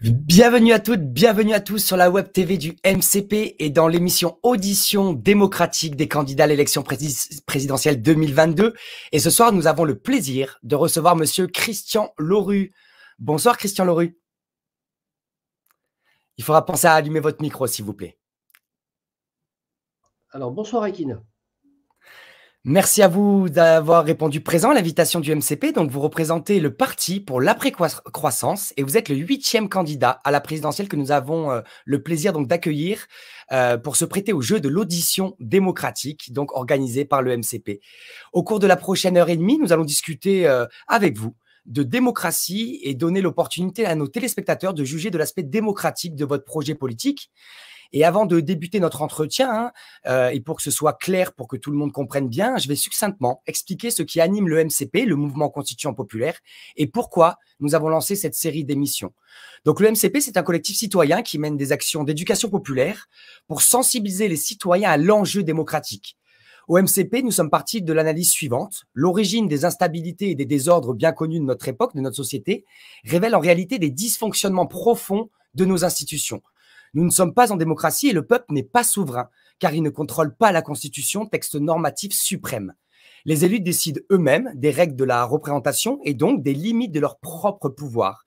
Bienvenue à toutes, bienvenue à tous sur la web TV du MCP et dans l'émission Audition démocratique des candidats à l'élection présidentielle 2022. Et ce soir, nous avons le plaisir de recevoir monsieur Christian Lauru. Bonsoir Christian Lauru. Il faudra penser à allumer votre micro, s'il vous plaît. Alors, bonsoir Ekina. Merci à vous d'avoir répondu présent à l'invitation du MCP. Donc, vous représentez le parti pour l'après-croissance et vous êtes le huitième candidat à la présidentielle que nous avons euh, le plaisir donc d'accueillir euh, pour se prêter au jeu de l'audition démocratique, donc organisée par le MCP. Au cours de la prochaine heure et demie, nous allons discuter euh, avec vous de démocratie et donner l'opportunité à nos téléspectateurs de juger de l'aspect démocratique de votre projet politique. Et avant de débuter notre entretien, hein, euh, et pour que ce soit clair, pour que tout le monde comprenne bien, je vais succinctement expliquer ce qui anime le MCP, le mouvement constituant populaire, et pourquoi nous avons lancé cette série d'émissions. Donc le MCP, c'est un collectif citoyen qui mène des actions d'éducation populaire pour sensibiliser les citoyens à l'enjeu démocratique. Au MCP, nous sommes partis de l'analyse suivante. L'origine des instabilités et des désordres bien connus de notre époque, de notre société, révèle en réalité des dysfonctionnements profonds de nos institutions. Nous ne sommes pas en démocratie et le peuple n'est pas souverain, car il ne contrôle pas la Constitution, texte normatif suprême. Les élus décident eux-mêmes des règles de la représentation et donc des limites de leur propre pouvoir.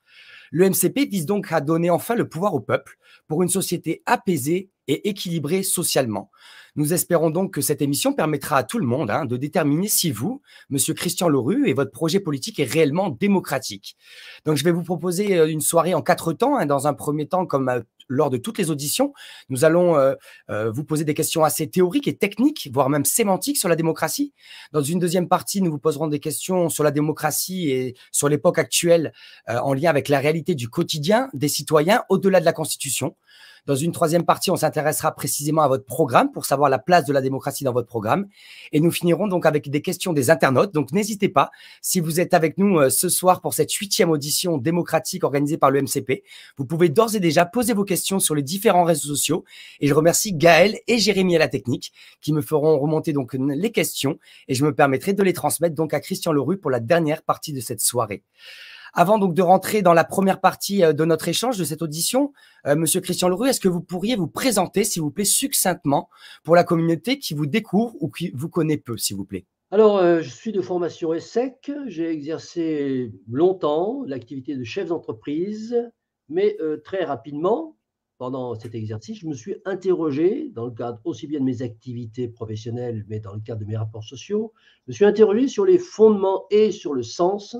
Le MCP vise donc à donner enfin le pouvoir au peuple pour une société apaisée et équilibré socialement. Nous espérons donc que cette émission permettra à tout le monde hein, de déterminer si vous, Monsieur Christian Lorue, et votre projet politique est réellement démocratique. Donc, je vais vous proposer euh, une soirée en quatre temps. Hein. dans un premier temps, comme euh, lors de toutes les auditions, nous allons euh, vous poser des questions assez théoriques et techniques, voire même sémantiques sur la démocratie. Dans une deuxième partie, nous vous poserons des questions sur la démocratie et sur l'époque actuelle en lien avec la réalité du quotidien des citoyens au-delà de la Constitution. Dans une troisième partie, on s'intéressera précisément à votre programme pour savoir la place de la démocratie dans votre programme. Et nous finirons donc avec des questions des internautes. Donc n'hésitez pas, si vous êtes avec nous euh, ce soir pour cette huitième audition démocratique organisée par le MCP, vous pouvez d'ores et déjà poser vos questions sur les différents réseaux sociaux. Et je remercie Gaël et Jérémy à la technique qui me feront remonter donc les questions et je me permettrai de les transmettre donc à Christian Leroux pour la dernière partie de cette soirée. Avant donc de rentrer dans la première partie euh, de notre échange, de cette audition, M. Euh, Monsieur Christian Leroux, est-ce que vous pourriez vous présenter, s'il vous plaît, succinctement pour la communauté qui vous découvre ou qui vous connaît peu, s'il vous plaît Alors, euh, je suis de formation ESSEC. J'ai exercé longtemps l'activité de chef d'entreprise, mais très rapidement, pendant cet exercice, je me suis interrogé, dans le cadre aussi bien de mes activités professionnelles, mais dans le cadre de mes rapports sociaux, je me suis interrogé sur les fondements et sur le sens